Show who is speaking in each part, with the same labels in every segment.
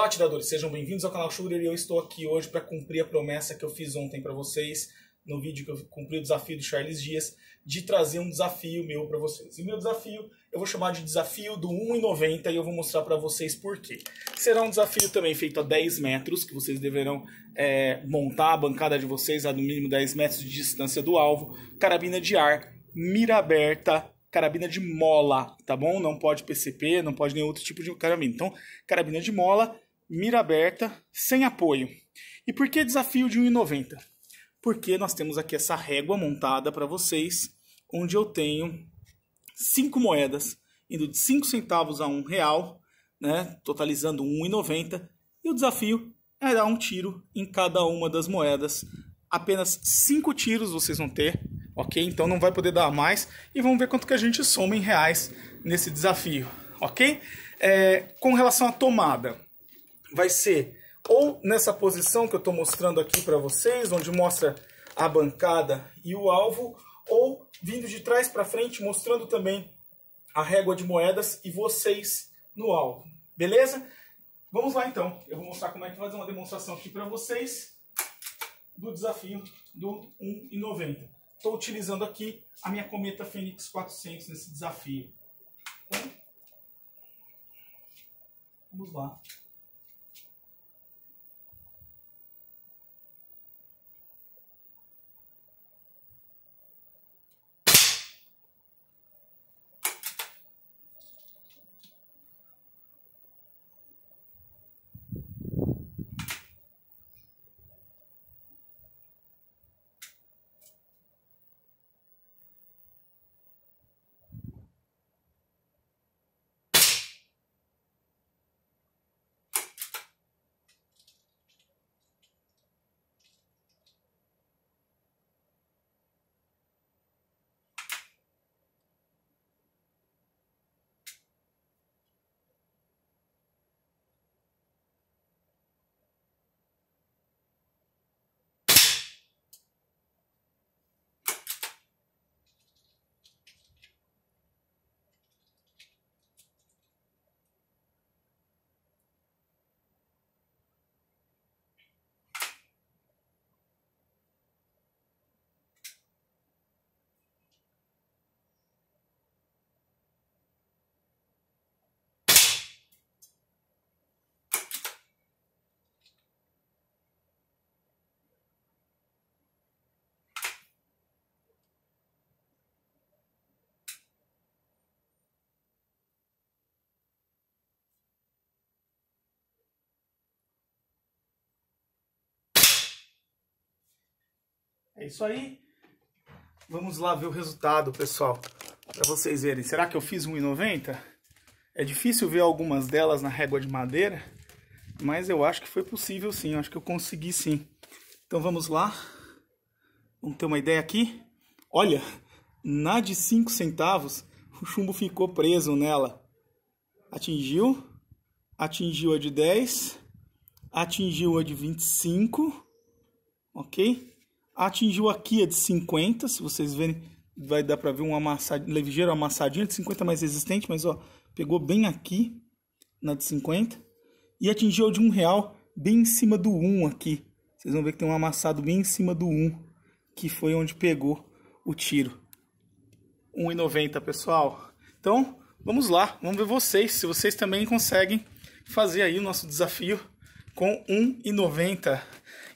Speaker 1: Olá, tiradores, sejam bem-vindos ao canal Sugar e eu estou aqui hoje para cumprir a promessa que eu fiz ontem para vocês no vídeo que eu cumpri o desafio do Charles Dias de trazer um desafio meu para vocês. E meu desafio eu vou chamar de desafio do 1,90 e eu vou mostrar para vocês por quê. Será um desafio também feito a 10 metros, que vocês deverão é, montar a bancada de vocês a no mínimo 10 metros de distância do alvo, carabina de ar, mira aberta, carabina de mola, tá bom? Não pode PCP, não pode nenhum outro tipo de carabina. Então, carabina de mola mira aberta, sem apoio. E por que desafio de 1,90? Porque nós temos aqui essa régua montada para vocês, onde eu tenho cinco moedas, indo de 5 centavos a 1 real, né, totalizando 1,90, e o desafio é dar um tiro em cada uma das moedas. Apenas cinco tiros vocês vão ter, ok? Então não vai poder dar mais, e vamos ver quanto que a gente soma em reais nesse desafio, ok? É, com relação à tomada, vai ser ou nessa posição que eu estou mostrando aqui para vocês, onde mostra a bancada e o alvo, ou vindo de trás para frente, mostrando também a régua de moedas e vocês no alvo. Beleza? Vamos lá então. Eu vou mostrar como é que fazer uma demonstração aqui para vocês do desafio do 1,90. Estou utilizando aqui a minha cometa Fênix 400 nesse desafio. Então, vamos lá. É isso aí. Vamos lá ver o resultado, pessoal, para vocês verem. Será que eu fiz 1,90? É difícil ver algumas delas na régua de madeira, mas eu acho que foi possível sim, eu acho que eu consegui sim. Então vamos lá. Vamos ter uma ideia aqui. Olha, na de 5 centavos, o chumbo ficou preso nela. Atingiu, atingiu a de 10, atingiu a de 25, ok? atingiu aqui a é de 50, se vocês verem, vai dar para ver uma amassad... ligeira amassadinha de 50 mais resistente, mas ó, pegou bem aqui na de 50 e atingiu de um real bem em cima do 1 aqui. Vocês vão ver que tem um amassado bem em cima do 1, que foi onde pegou o tiro. 1,90, pessoal. Então, vamos lá, vamos ver vocês, se vocês também conseguem fazer aí o nosso desafio com 1,90.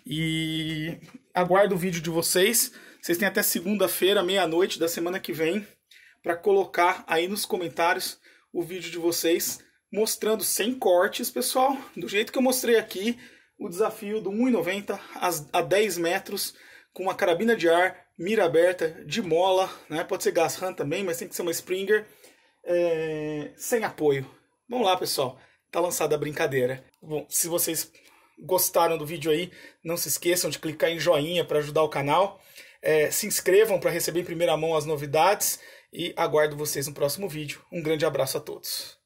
Speaker 1: E aguardo o vídeo de vocês. Vocês têm até segunda-feira, meia-noite da semana que vem, para colocar aí nos comentários o vídeo de vocês, mostrando sem cortes, pessoal, do jeito que eu mostrei aqui, o desafio do 1,90 a 10 metros, com uma carabina de ar, mira aberta, de mola, né? pode ser gas ram também, mas tem que ser uma Springer, é... sem apoio. Vamos lá, pessoal, tá lançada a brincadeira. Bom, se vocês gostaram do vídeo aí, não se esqueçam de clicar em joinha para ajudar o canal. É, se inscrevam para receber em primeira mão as novidades e aguardo vocês no próximo vídeo. Um grande abraço a todos.